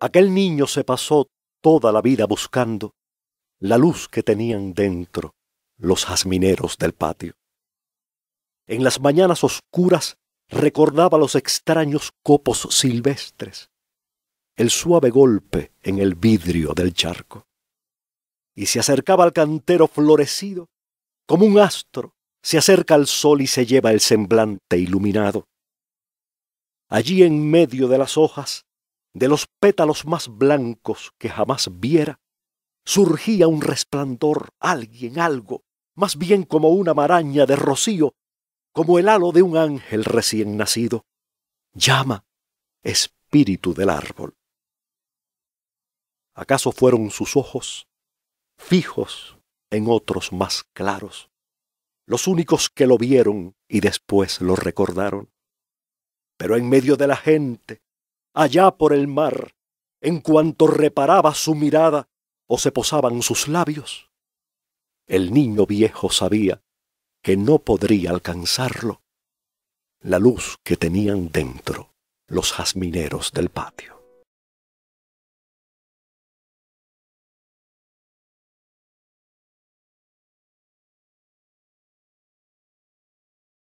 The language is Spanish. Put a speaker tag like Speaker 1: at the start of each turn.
Speaker 1: Aquel niño se pasó toda la vida buscando la luz que tenían dentro los jazmineros del patio. En las mañanas oscuras recordaba los extraños copos silvestres, el suave golpe en el vidrio del charco, y se acercaba al cantero florecido, como un astro, se acerca al sol y se lleva el semblante iluminado. Allí en medio de las hojas de los pétalos más blancos que jamás viera, surgía un resplandor, alguien, algo, más bien como una maraña de rocío, como el halo de un ángel recién nacido. Llama, espíritu del árbol. ¿Acaso fueron sus ojos fijos en otros más claros, los únicos que lo vieron y después lo recordaron? Pero en medio de la gente, allá por el mar, en cuanto reparaba su mirada o se posaban sus labios. El niño viejo sabía que no podría alcanzarlo la luz que tenían dentro los jazmineros del patio.